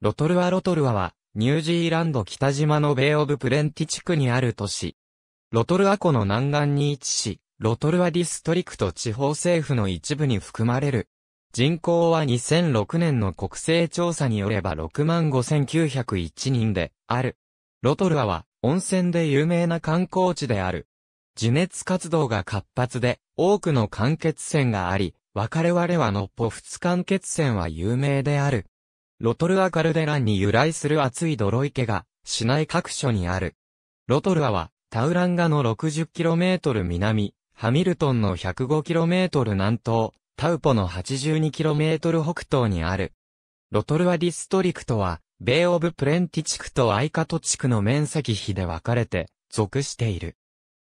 ロトルアロトルアは、ニュージーランド北島のベイオブプレンティ地区にある都市。ロトルア湖の南岸に位置し、ロトルアディストリクト地方政府の一部に含まれる。人口は2006年の国勢調査によれば65,901人である。ロトルアは温泉で有名な観光地である。地熱活動が活発で多くの間欠泉があり、別れ我々はのポフツ間欠泉は有名である。ロトルアカルデランに由来する熱い泥池が、市内各所にある。ロトルアは、タウランガの 60km 南、ハミルトンの 105km 南東、タウポの 82km 北東にある。ロトルアディストリクトは、ベイオブプレンティ地区とアイカト地区の面積比で分かれて、属している。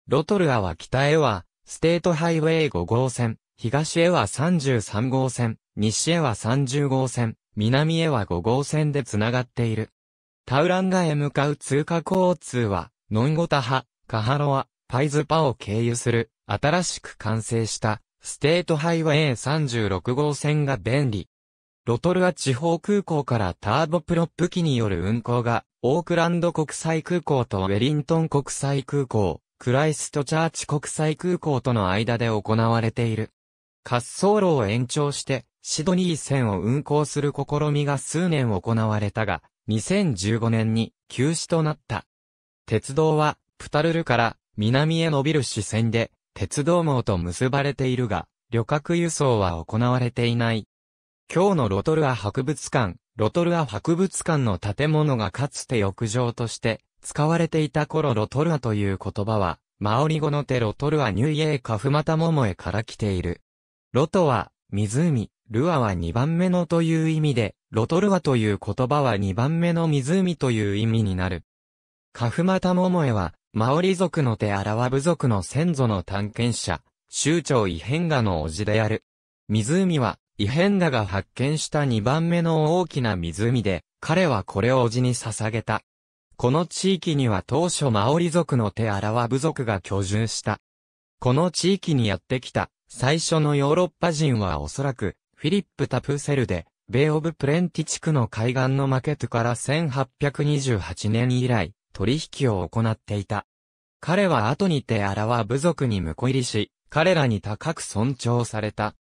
ロトルアは北へは、ステートハイウェイ5号線、東へは33号線、西へは30号線、南へは5号線でつながっている。タウランガへ向かう通過交通は、ノンゴタハ、カハロア、パイズパを経由する、新しく完成した、ステートハイウェイ36号線が便利。ロトルア地方空港からターボプロップ機による運行が、オークランド国際空港とウェリントン国際空港、クライストチャーチ国際空港との間で行われている。滑走路を延長して、シドニー線を運行する試みが数年行われたが、2015年に休止となった。鉄道は、プタルルから南へ伸びる支線で、鉄道網と結ばれているが、旅客輸送は行われていない。今日のロトルア博物館、ロトルア博物館の建物がかつて浴場として使われていた頃ロトルアという言葉は、マオリ語の手ロトルアニュイエーカフマタモモエから来ている。ロトは、湖、ルアは2番目のという意味で、ロトルアという言葉は2番目の湖という意味になる。カフマタモモエは、マオリ族の手アラワ部族の先祖の探検者、州長イヘンガの叔父である。湖は、イヘンガが発見した2番目の大きな湖で、彼はこれを叔父に捧げた。この地域には当初マオリ族の手アラワ部族が居住した。この地域にやってきた、最初のヨーロッパ人はおそらく、フィリップ・タプセルで、ベイオブプレンティ地区の海岸のマケトから1828年以来、取引を行っていた。彼は後にてアラは部族に婿入りし、彼らに高く尊重された。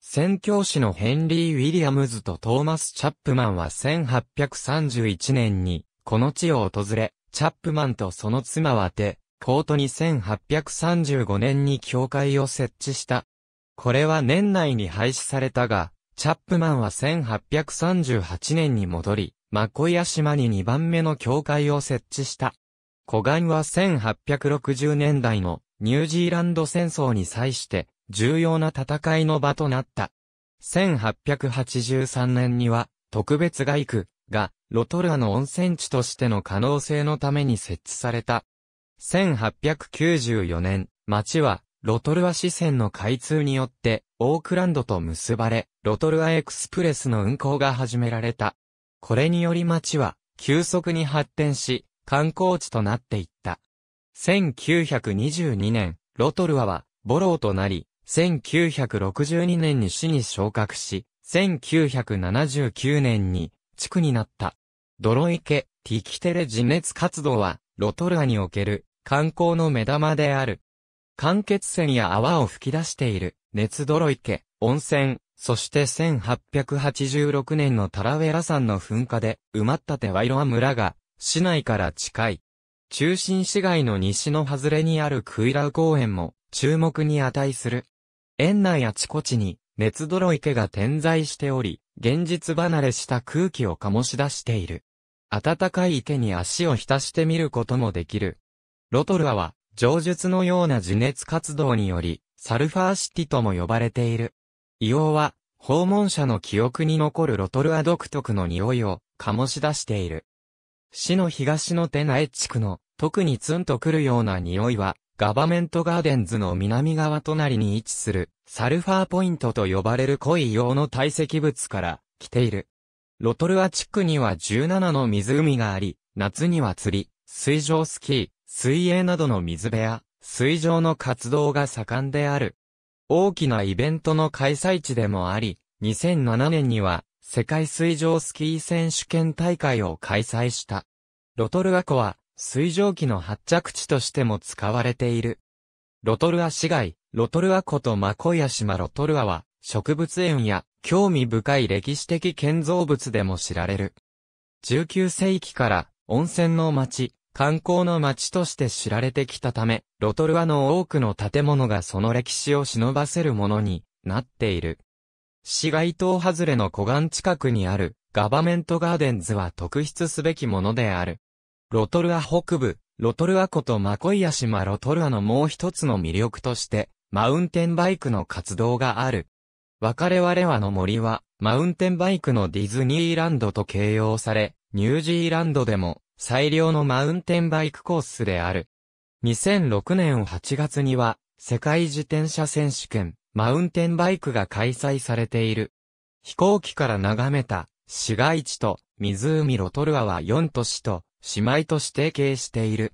宣教師のヘンリー・ウィリアムズとトーマス・チャップマンは1831年に、この地を訪れ、チャップマンとその妻はテ、コートに1835年に教会を設置した。これは年内に廃止されたが、チャップマンは1838年に戻り、マコイヤ島に2番目の教会を設置した。古岩は1860年代のニュージーランド戦争に際して重要な戦いの場となった。1883年には特別外区がロトルアの温泉地としての可能性のために設置された。1894年、町はロトルア支線の開通によって、オークランドと結ばれ、ロトルアエクスプレスの運行が始められた。これにより町は、急速に発展し、観光地となっていった。1922年、ロトルアは、ボローとなり、1962年に市に昇格し、1979年に地区になった。ドロイケ、ティキテレ自熱活動は、ロトルアにおける観光の目玉である。間欠泉や泡を吹き出している、熱泥池、温泉、そして1886年のタラウェラ山の噴火で、埋まったテワイロア村が、市内から近い。中心市街の西の外れにあるクイラウ公園も、注目に値する。園内あちこちに、熱泥池が点在しており、現実離れした空気を醸し出している。暖かい池に足を浸してみることもできる。ロトルアは、上述のような自熱活動により、サルファーシティとも呼ばれている。硫黄は、訪問者の記憶に残るロトルア独特の匂いを醸し出している。市の東のテナエ地区の特にツンとくるような匂いはガバメントガーデンズの南側隣に位置するサルファーポイントと呼ばれる濃い硫黄の堆積物から来ている。ロトルア地区には17の湖があり、夏には釣り、水上スキー、水泳などの水辺や、水上の活動が盛んである。大きなイベントの開催地でもあり、2007年には、世界水上スキー選手権大会を開催した。ロトルア湖は、水上機の発着地としても使われている。ロトルア市街、ロトルア湖とマコヤ島ロトルアは、植物園や興味深い歴史的建造物でも知られる。19世紀から温泉の街、観光の街として知られてきたため、ロトルアの多くの建物がその歴史を忍ばせるものになっている。市街島外れの湖岸近くにあるガバメントガーデンズは特筆すべきものである。ロトルア北部、ロトルア湖とマコイア島ロトルアのもう一つの魅力として、マウンテンバイクの活動がある。別れ我々の森は、マウンテンバイクのディズニーランドと形容され、ニュージーランドでも、最良のマウンテンバイクコースである。2006年8月には、世界自転車選手権、マウンテンバイクが開催されている。飛行機から眺めた、市街地と、湖ロトルアは4都市と、姉妹都市提携している。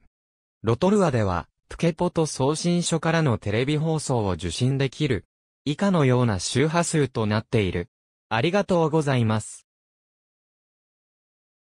ロトルアでは、プケポと送信所からのテレビ放送を受信できる。以下のような周波数となっている。ありがとうございます。